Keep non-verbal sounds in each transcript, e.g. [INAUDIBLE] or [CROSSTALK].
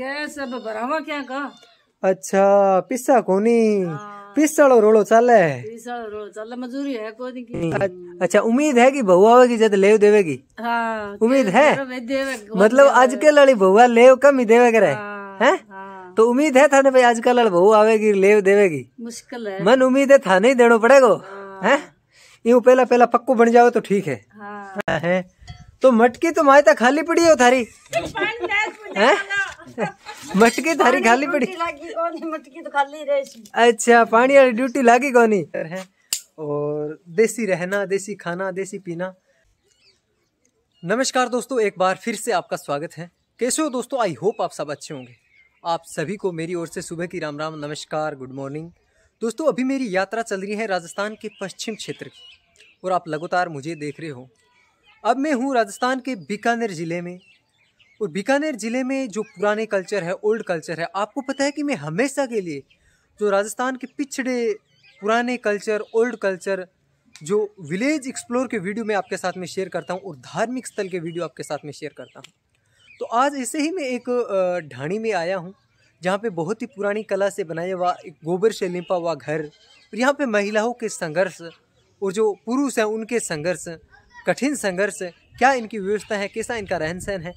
ગયે છે ભરાવા क्या का अच्छा पिस्सा कोनी पिस्सड़ो रोड़ो चले पिस्सड़ो रोलो चले मजदूरी है कोनी अच्छा उम्मीद है कि बहुआ आवेगी जद लेव देवेगी हां उम्मीद है मतलब आज के वाली बहुआ लेव कम ही देवे करे हाँ, हैं हाँ। तो उम्मीद है थाने भाई आजकल वाली बहू आवेगी लेव देवेगी मुश्किल है मन उम्मीद है थाने ही देना पड़ेगा हाँ। है यूं पहला पहला पक्को बन जाओ तो ठीक है तो मटकी तो माए खाली पड़ी हो थारी [LAUGHS] है [LAUGHS] मटकी थारी तो खाली पड़ी मटकी तो खाली अच्छा पानी वाली ड्यूटी लागी कोनी है और देसी रहना देसी खाना देसी पीना नमस्कार दोस्तों एक बार फिर से आपका स्वागत है कैसे हो दोस्तों आई होप आप सब अच्छे होंगे आप सभी को मेरी ओर से सुबह की राम राम नमस्कार गुड मॉर्निंग दोस्तों अभी मेरी यात्रा चल रही है राजस्थान के पश्चिम क्षेत्र की और आप लगातार मुझे देख रहे हो अब मैं हूँ राजस्थान के बीकानेर ज़िले में और बीकानेर ज़िले में जो पुराने कल्चर है ओल्ड कल्चर है आपको पता है कि मैं हमेशा के लिए जो राजस्थान के पिछड़े पुराने कल्चर ओल्ड कल्चर जो विलेज एक्सप्लोर के वीडियो मैं आपके साथ में शेयर करता हूँ और धार्मिक स्थल के वीडियो आपके साथ में शेयर करता हूँ तो आज ऐसे ही मैं एक ढाणी में आया हूँ जहाँ पे बहुत ही पुरानी कला से बनाया हुआ एक गोबर से लिपा हुआ घर और यहाँ पे महिलाओं के संघर्ष और जो पुरुष हैं उनके संघर्ष कठिन संघर्ष क्या इनकी व्यवस्था है कैसा इनका रहन सहन है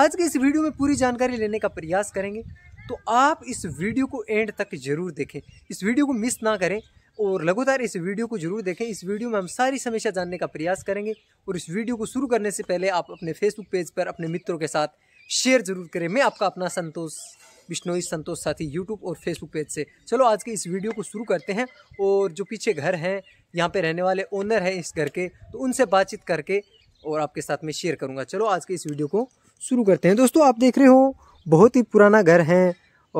आज के इस वीडियो में पूरी जानकारी लेने का प्रयास करेंगे तो आप इस वीडियो को एंड तक जरूर देखें इस वीडियो को मिस ना करें और लगातार इस वीडियो को जरूर देखें इस वीडियो में हम सारी समस्या जानने का प्रयास करेंगे और इस वीडियो को शुरू करने से पहले आप अपने फेसबुक पेज पर अपने मित्रों के साथ शेयर जरूर करें मैं आपका अपना संतोष बिश्नोई संतोष साथी यूट्यूब और फेसबुक पेज से चलो आज के इस वीडियो को शुरू करते हैं और जो पीछे घर हैं यहाँ पे रहने वाले ओनर हैं इस घर के तो उनसे बातचीत करके और आपके साथ में शेयर करूँगा चलो आज के इस वीडियो को शुरू करते हैं दोस्तों आप देख रहे हो बहुत ही पुराना घर है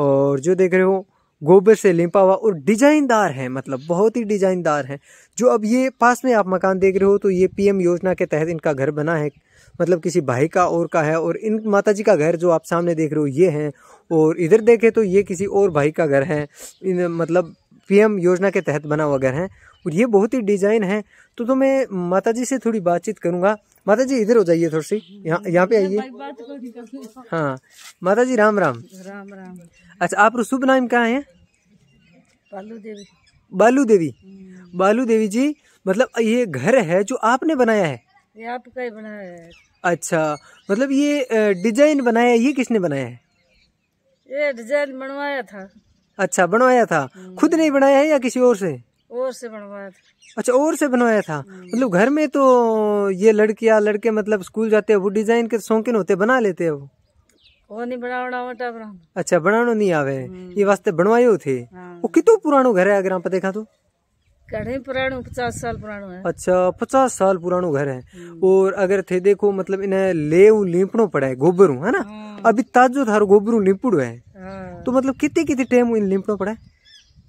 और जो देख रहे हो गोबर से लिपा हुआ और डिजाइनदार है मतलब बहुत ही डिजाइनदार है जो अब ये पास में आप मकान देख रहे हो तो ये पीएम योजना के तहत इनका घर बना है मतलब किसी भाई का और का है और इन माताजी का घर जो आप सामने देख रहे हो ये है और इधर देखें तो ये किसी और भाई का घर है इन मतलब पीएम योजना के तहत बना हुआ घर है और ये बहुत ही डिजाइन है तो, तो मैं माता जी से थोड़ी बातचीत करूँगा माता जी इधर हो जाइए थोड़ी सी यहाँ यहाँ पे आइए हाँ माता जी राम राम राम राम अच्छा आप शुभ नाम कहाँ है बालू देवी बालू देवी हम्म। बालू देवी जी मतलब ये घर है जो आपने बनाया है ये आपका ही बनाया है अच्छा मतलब ये डिजाइन बनाया ये किसने बनाया है ये डिजाइन बनवाया था अच्छा बनवाया था खुद हम्म। नहीं बनाया है या किसी और से और से बनवाया था अच्छा और से बनवाया था मतलब घर में तो ये लड़कियां लड़के मतलब स्कूल जाते हैं वो डिजाइन के शौकीन होते बना लेते हैं वो वो नहीं बना अच्छा बनाना नहीं आवे हम्म। ये वास्ते बनवाए थे हाँ। वो कितो पुरानो घर है अगर आप देखा तो घड़े पुरानो पचास साल पुरानो है अच्छा पचास साल पुरानो घर है हम्म। और अगर थे देखो मतलब इन्हें ले लिपनो पड़ा है गोबरू है ना हाँ। अभी ताजो थारो गोबरू लिपड़ो है हाँ। तो मतलब कितने कितने टाइम इन लिपनो पड़ा है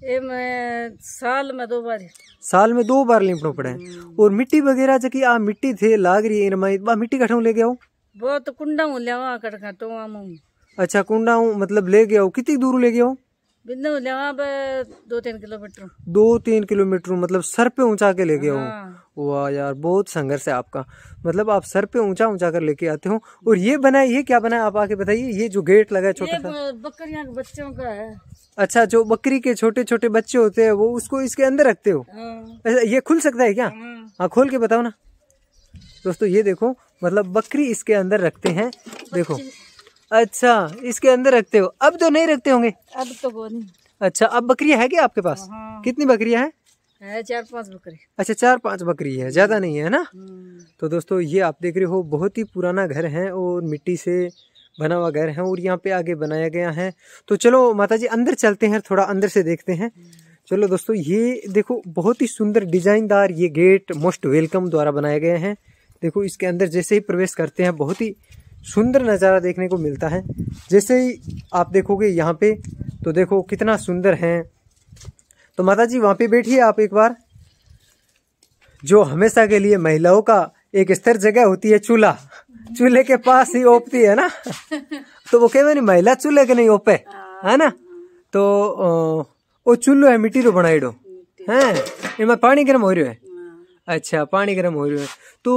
साल में दो बार साल में दो बार लीपनो पड़े और मिट्टी वगैरह जो आ मिट्टी थे लाग रही है बा मिट्टी कठों ले गया वो तो कुंडा हूँ तो अच्छा कुंडा हूँ मतलब ले गया कितनी दूर ले गया दो तीन किलोमीटर दो तीन किलोमीटर मतलब सर पे ऊंचा के ले गया हाँ। वाह यार बहुत संघर्ष है आपका मतलब आप सर पे ऊंचा ऊंचा कर लेके आते हो और ये बनाए ये क्या बना आप आके बताइए ये जो गेट लगा है छोटा सा बकरियां बच्चों का है अच्छा जो बकरी के छोटे छोटे बच्चे होते हैं वो उसको इसके अंदर रखते हो हाँ। अच्छा ये खुल सकता है क्या हाँ।, हाँ खोल के बताओ ना दोस्तों ये देखो मतलब बकरी इसके अंदर रखते हैं देखो अच्छा इसके अंदर रखते हो अब तो नहीं रखते होंगे अब तो अच्छा अब बकरियां है क्या आपके पास हाँ। कितनी बकरियां हैं चार पांच बकरी अच्छा चार पांच बकरी है ज्यादा नहीं है ना हम्म। तो दोस्तों ये आप देख रहे हो बहुत ही पुराना घर है और मिट्टी से बना हुआ घर है और यहाँ पे आगे बनाया गया है तो चलो माता जी अंदर चलते हैं थोड़ा अंदर से देखते हैं हम्म। चलो दोस्तों ये देखो बहुत ही सुंदर डिजाइनदार ये गेट मोस्ट वेलकम द्वारा बनाए गए हैं देखो इसके अंदर जैसे ही प्रवेश करते हैं बहुत ही सुंदर नज़ारा देखने को मिलता है जैसे ही आप देखोगे यहाँ पे तो देखो कितना सुंदर है तो माता जी वहाँ पे बैठिए आप एक बार जो हमेशा के लिए महिलाओं का एक स्थिर जगह होती है चूल्हा चूल्हे के पास ही ओपती है ना तो वो कहे महिला चूल्हे के नहीं ओपे है ना तो वो चूल्हो है मिट्टी रो बनाई डो है इनमें पानी गर्म हो रहा है अच्छा पानी गर्म हो रहा है तो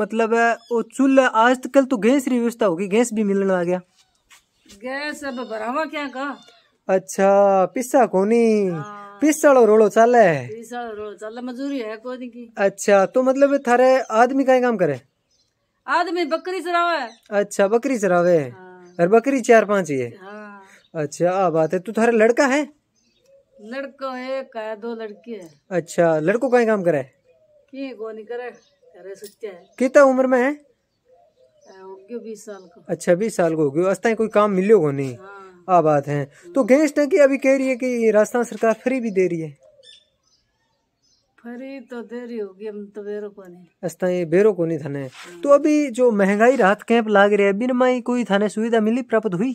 मतलब वो चूल्हा आजकल तो गैस की व्यवस्था होगी गैस भी मिलने आ गया गैस अब भरावा क्या का अच्छा पिस्सा कोनी हाँ। पिसड़ो रोड़ो चल है मजदूरी है कोई की अच्छा तो मतलब थारे आदमी का काम करे आदमी बकरी चरावे अच्छा बकरी चरावे और बकरी चार पाँच ही है अच्छा आ बात है तू थारे लड़का है लड़का एक है दो लड़की है अच्छा लड़को का काम करे की कितना उम्र में है बीस अं, साल को अच्छा बीस साल को हो गयो अस्ताई कोई काम मिलो को नहीं हाँ। आबाद हैं तो गैस टंकी अभी कह रही है कि राजस्थान सरकार फ्री भी दे रही है फ्री तो दे रही होगी हम तो बेरो को नहीं थाने तो अभी जो महंगाई राहत कैंप लाग रहे बिना माई कोई थाने सुविधा मिली प्राप्त हुई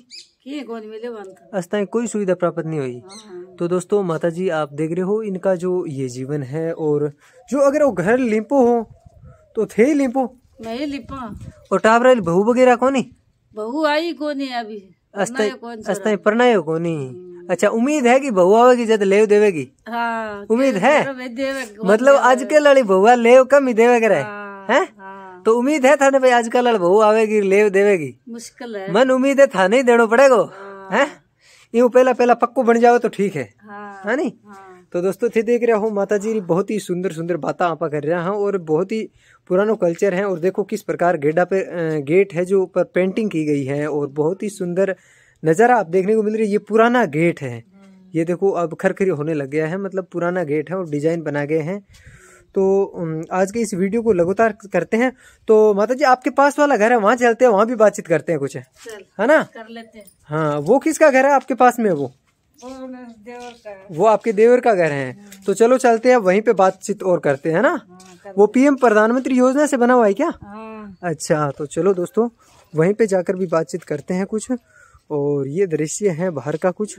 अस्थाई कोई सुविधा प्राप्त नहीं हुई हाँ, हाँ। तो दोस्तों माता जी आप देख रहे हो इनका जो ये जीवन है और जो अगर वो घर लिंपो हो तो थे लिंपो नहीं लिपा और टावरा बहू वगैरह कौन बहू आई कौन अभी अस्ताई परनायो कोनी अच्छा उम्मीद है कि बहुआ आवेगी जब लेव देवेगी हाँ, उम्मीद है मतलब आज के लड़ी बहुआ लेव कम ही देवे करे हाँ, है हाँ। तो उम्मीद है थाने भाई आजकल लड़ बहु आवेगी लेव देवेगी मुश्किल है मन उम्मीद है थाने ही देना पड़ेगा हाँ। है यू पहला पहला पक्को बन जाओ तो ठीक है है नहीं तो दोस्तों थे देख रहे हो माता जी बहुत ही सुंदर सुंदर बातें आप कर रहे हैं हाँ, और बहुत ही पुरानो कल्चर है और देखो किस प्रकार गेडा पे गेट है जो ऊपर पेंटिंग की गई है और बहुत ही सुंदर नज़ारा आप देखने को मिल रही है ये पुराना गेट है ये देखो अब खरखरी होने लग गया है मतलब पुराना गेट है और डिज़ाइन बना गए हैं तो आज के इस वीडियो को लगातार करते हैं तो माता जी आपके पास वाला घर है वहाँ चलते हैं वहाँ भी बातचीत करते हैं कुछ है ना कर लेते हैं हाँ वो किसका घर है आपके पास में वो वो आपके देवर का घर है हाँ। तो चलो चलते हैं वहीं पे बातचीत और करते हैं ना हाँ, वो पीएम प्रधानमंत्री योजना से बना हुआ है क्या हाँ। अच्छा तो चलो दोस्तों वहीं पे जाकर भी बातचीत करते हैं कुछ और ये दृश्य है बाहर का कुछ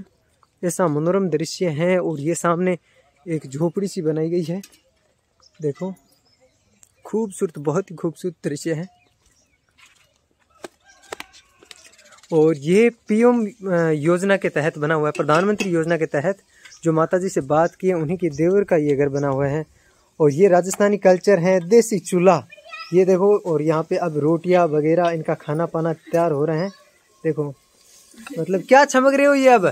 ऐसा मनोरम दृश्य है और ये सामने एक झोपड़ी सी बनाई गई है देखो खूबसूरत बहुत ही खूबसूरत दृश्य है और ये पीएम योजना के तहत बना हुआ है प्रधानमंत्री योजना के तहत जो माता जी से बात की है उन्हीं के देवर का ये घर बना हुआ है और ये राजस्थानी कल्चर है देसी चूल्हा ये देखो और यहाँ पे अब रोटियाँ वगैरह इनका खाना पाना तैयार हो रहे हैं देखो मतलब क्या चमक रहे हो ये अब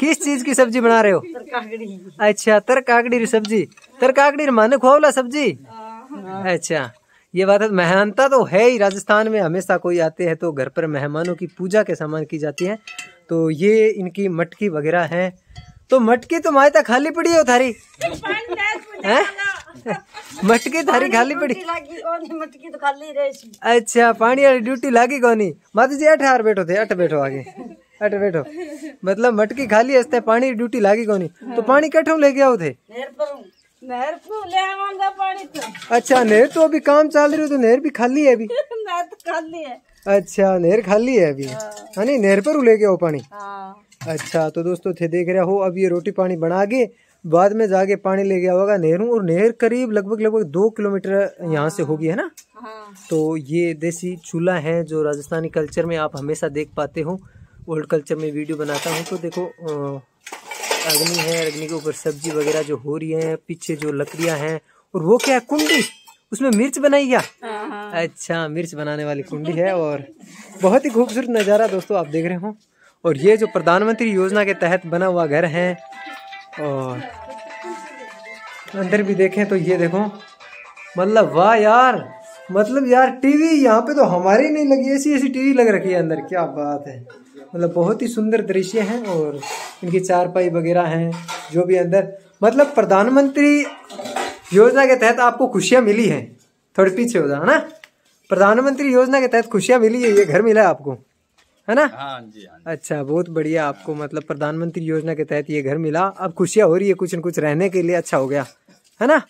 किस चीज की सब्जी बना रहे हो अच्छा तरकागड़ी सब्जी तरकागड़ी मान खोवला सब्जी हाँ। अच्छा ये बात है मेहनता तो है ही राजस्थान में हमेशा कोई आते हैं तो घर पर मेहमानों की पूजा के सामान की जाती है तो ये इनकी मटकी वगैरह है तो मटकी तो तक खाली पड़ी हो थारी है मटकी थारी खाली पड़ी मटकी तो खाली रही अच्छा पानी वाली ड्यूटी लागी कौनी माता जी अठ हार बैठो थे अठ बैठो आगे अठ बैठो मतलब मटकी खाली है पानी ड्यूटी लागी कौनी तो हाँ। पानी कैठो लेके आओ थे नहर ले पानी तो अच्छा नहर तो अभी काम चल रही है तो नहर भी खाली है अभी [LAUGHS] तो खाली है अच्छा नहर खाली है अभी है हाँ। हाँ नहीं नहर पर ले गया पानी हाँ। अच्छा तो दोस्तों थे देख रहे हो अब ये रोटी पानी बना के बाद में जाके पानी ले गया होगा और नहर करीब लगभग लगभग दो किलोमीटर यहाँ से होगी है ना तो ये देसी चूल्हा है जो राजस्थानी कल्चर में आप हमेशा देख पाते हो ओल्ड कल्चर में वीडियो बनाता हूँ तो देखो अग्नि है अग्नि के ऊपर सब्जी वगैरह जो हो रही है पीछे जो लकड़ियां हैं और वो क्या है कुंडी उसमें मिर्च बनाई क्या हाँ। अच्छा मिर्च बनाने वाली कुंडी है और बहुत ही खूबसूरत नज़ारा दोस्तों आप देख रहे हो और ये जो प्रधानमंत्री योजना के तहत बना हुआ घर है और अंदर भी देखें तो ये देखो मतलब वाह यार मतलब यार टीवी यहाँ पे तो हमारी नहीं लगी ऐसी ऐसी टीवी लग रखी है अंदर क्या बात है मतलब बहुत ही सुंदर दृश्य है और इनकी चारपाई वगैरह हैं जो भी अंदर मतलब प्रधानमंत्री योजना के तहत आपको खुशियाँ मिली हैं थोड़े पीछे हो जाए है ना प्रधानमंत्री योजना के तहत खुशियाँ मिली है ये घर मिला है आपको है ना हाँ जी हाँ अच्छा बहुत बढ़िया आपको मतलब प्रधानमंत्री योजना के तहत ये घर मिला अब खुशियाँ हो रही है कुछ न कुछ रहने के लिए अच्छा हो गया है ना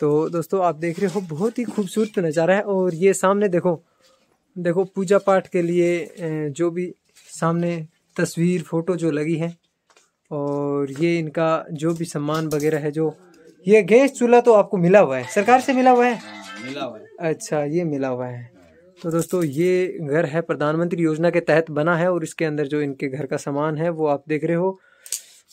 तो दोस्तों आप देख रहे हो बहुत ही खूबसूरत नज़ारा है और ये सामने देखो देखो पूजा पाठ के लिए जो भी सामने तस्वीर फ़ोटो जो लगी है और ये इनका जो भी सम्मान वगैरह है जो ये गैस चूल्हा तो आपको मिला हुआ है सरकार से मिला हुआ है हाँ, मिला हुआ है अच्छा ये मिला हुआ है तो दोस्तों ये घर है प्रधानमंत्री योजना के तहत बना है और इसके अंदर जो इनके घर का सामान है वो आप देख रहे हो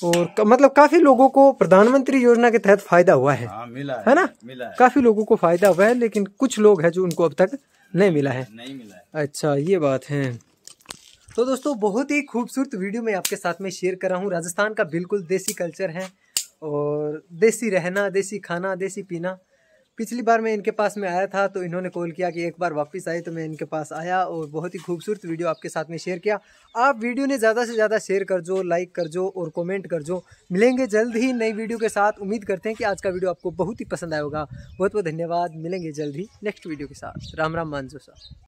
और का, मतलब काफी लोगों को प्रधानमंत्री योजना के तहत फायदा हुआ है आ, हाँ, मिला है, है ना मिला है। काफी लोगों को फायदा हुआ है लेकिन कुछ लोग हैं जो उनको अब तक नहीं मिला है नहीं मिला है। अच्छा ये बात है तो दोस्तों बहुत ही खूबसूरत वीडियो मैं आपके साथ में शेयर कर रहा हूँ राजस्थान का बिल्कुल देसी कल्चर है और देसी रहना देसी खाना देसी पीना पिछली बार मैं इनके पास में आया था तो इन्होंने कॉल किया कि एक बार वापस आए तो मैं इनके पास आया और बहुत ही खूबसूरत वीडियो आपके साथ में शेयर किया आप वीडियो ने ज़्यादा से ज़्यादा शेयर कर जो लाइक कर जो और कमेंट कर जो मिलेंगे जल्द ही नई वीडियो के साथ उम्मीद करते हैं कि आज का वीडियो आपको बहुत ही पसंद आएगा बहुत बहुत धन्यवाद मिलेंगे जल्द ही नेक्स्ट वीडियो के साथ राम राम मानजो साहब